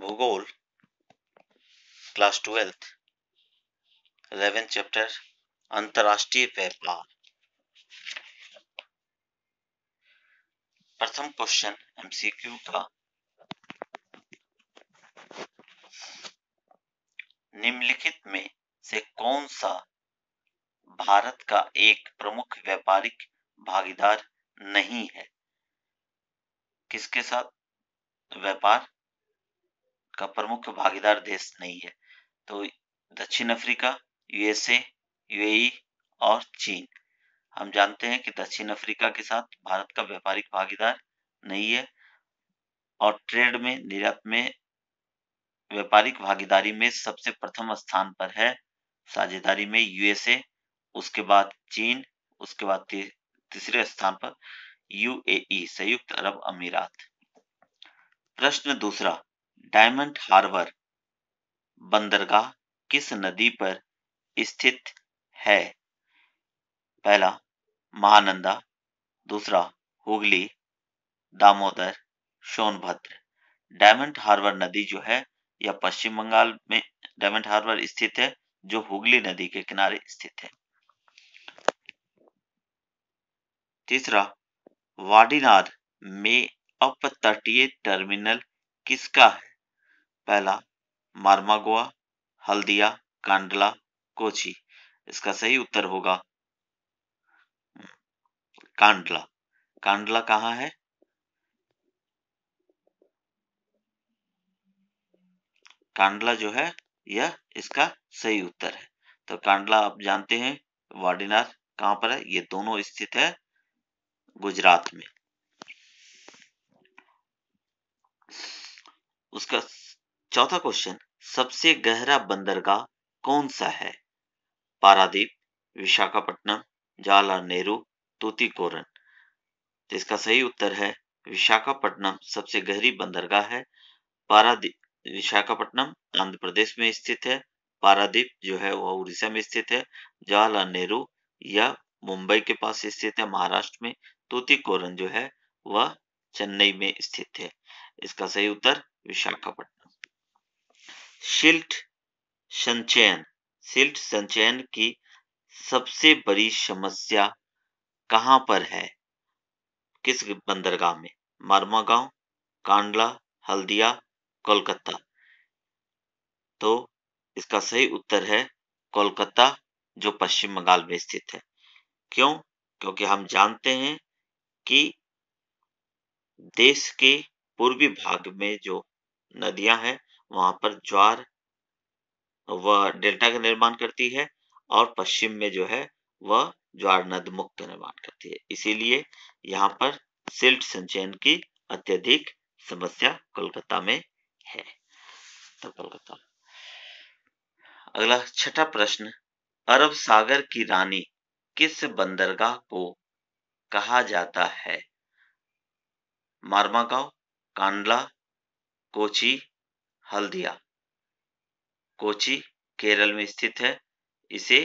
भूगोल class twelfth eleventh chapter अंतरराष्ट्रीय व्यापार प्रथम क्वेश्चन एमसीक्यू का निम्नलिखित में से कौन सा भारत का एक प्रमुख व्यापारिक भागीदार नहीं है किसके साथ व्यापार का प्रमुख भागीदार देश नहीं है तो दक्षिण अफ्रीका यूएसए यूएई e और चीन हम जानते हैं कि दक्षिण अफ्रीका के साथ भारत का व्यापारिक भागीदार नहीं है और ट्रेड में निर्यात में व्यापारिक भागीदारी में सबसे प्रथम स्थान पर है साझेदारी में यूएसए उसके बाद चीन उसके बाद तीसरे स्थान पर यूएई e, संयुक्त अरब अमीरात प्रश्न दूसरा डायमंड हार्बर बंदरगाह किस नदी पर स्थित है पहला महानंदा दूसरा हुगली दामोदर सोनभद्र डायमंड हार्बर नदी जो है यह पश्चिम बंगाल में डायमंड हार्बर स्थित है जो हुगली नदी के किनारे स्थित है तीसरा वाडीनार में अपतटीय टर्मिनल किसका है पहला मार्मागोआ हल्दिया कांडला कोची इसका सही उत्तर होगा कांडला कांडला कहाँ है कांडला जो है यह इसका सही उत्तर है तो कांडला आप जानते हैं वाडीनार कहां पर है ये दोनों स्थित है गुजरात में उसका चौथा क्वेश्चन सबसे गहरा बंदरगाह कौन सा है पारादीप विशाखापट्टनम जवाहरलाल नेहरू तूतीकोरन इसका सही उत्तर है विशाखापट्टनम सबसे गहरी बंदरगाह है पारादीप विशाखापट्टनम आंध्र प्रदेश में स्थित है पारादीप जो है वह उड़ीसा में स्थित है जवाहरलाल नेहरू या मुंबई के पास स्थित है महाराष्ट्र में तूतीकोरन जो है वह चेन्नई में स्थित है इसका सही उत्तर विशाखापट्टनम सिल्ट संचयन सिल्ट संचयन की सबसे बड़ी समस्या कहाँ पर है किस बंदरगाह में मारमा गांव कांडला हल्दिया कोलकाता तो इसका सही उत्तर है कोलकाता जो पश्चिम बंगाल में स्थित है क्यों क्योंकि हम जानते हैं कि देश के पूर्वी भाग में जो नदियां हैं वहां पर ज्वार वह डेल्टा का निर्माण करती है और पश्चिम में जो है वह ज्वार नद मुक्त निर्माण करती है इसीलिए यहाँ पर सिल्ट संचयन की अत्यधिक समस्या कोलकाता में है तो कोलकाता अगला छठा प्रश्न अरब सागर की रानी किस बंदरगाह को कहा जाता है मार्मागांव कांडला कोची हल्दिया कोची केरल में स्थित है इसे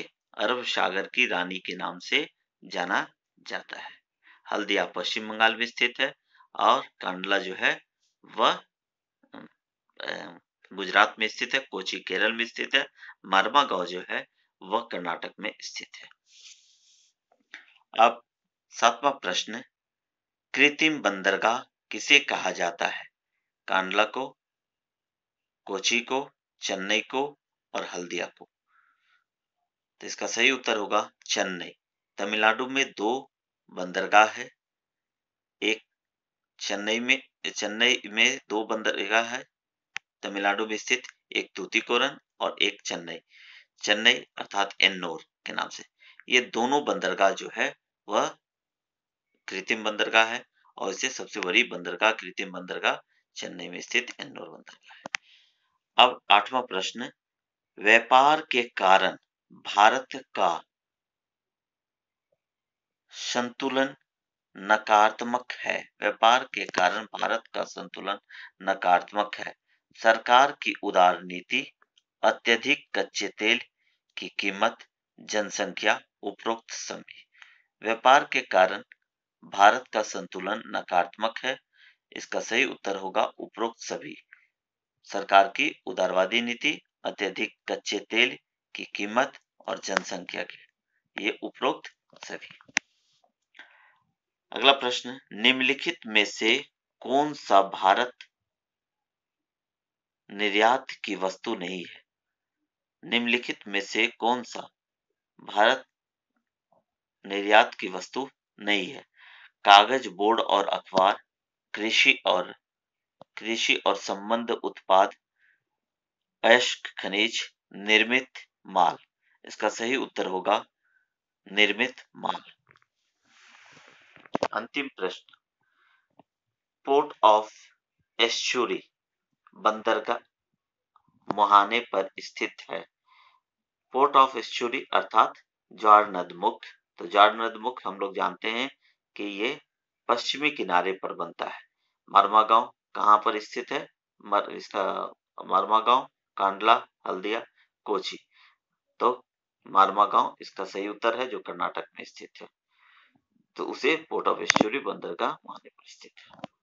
अरब सागर की रानी के नाम से जाना जाता है हल्दिया पश्चिम बंगाल में स्थित है और कांडला जो है वह गुजरात में स्थित है कोची केरल में स्थित है मारमा गांव जो है वह कर्नाटक में स्थित है अब सातवां प्रश्न कृत्रिम बंदरगाह किसे कहा जाता है कांडला को कोची को चेन्नई को और हल्दिया को तो इसका सही उत्तर होगा चेन्नई तमिलनाडु में दो बंदरगाह है एक चेन्नई में चेन्नई में दो बंदरगाह है तमिलनाडु में स्थित एक तूतीकोरन और एक चेन्नई चेन्नई अर्थात एन्नोर के नाम से ये दोनों बंदरगाह जो है वह कृत्रिम बंदरगाह है और इसे सबसे बड़ी बंदरगाह कृत्रिम बंदरगाह चेन्नई में स्थित एन्नोर बंदरगाह है अब आठवां प्रश्न व्यापार के कारण भारत का संतुलन नकारात्मक है व्यापार के कारण भारत का संतुलन नकारात्मक है सरकार की उदार नीति अत्यधिक कच्चे तेल की कीमत जनसंख्या उपरोक्त समय व्यापार के कारण भारत का संतुलन नकारात्मक है इसका सही उत्तर होगा उपरोक्त सभी सरकार की उदारवादी नीति अत्यधिक कच्चे तेल की कीमत और जनसंख्या की ये उपरोक्त सभी अगला प्रश्न निम्नलिखित में से कौन सा भारत निर्यात की वस्तु नहीं है निम्नलिखित में से कौन सा भारत निर्यात की वस्तु नहीं है कागज बोर्ड और अखबार कृषि और कृषि और संबंध उत्पाद अयस्क खनिज निर्मित माल इसका सही उत्तर होगा निर्मित माल अंतिम प्रश्न पोर्ट ऑफ बंदर बंदरगाह मुहाने पर स्थित है पोर्ट ऑफ एश्चुरी अर्थात ज्वार नदमुख तो ज्वार नदमुख हम लोग जानते हैं कि ये पश्चिमी किनारे पर बनता है मरमा गांव कहाँ पर स्थित है मर, इसका मारमा गांव कांडला हल्दिया कोची तो मारमा गांव इसका सही उत्तर है जो कर्नाटक में स्थित है तो उसे पोर्ट ऑफ एस्टोरी बंदरगाह वहां पर स्थित है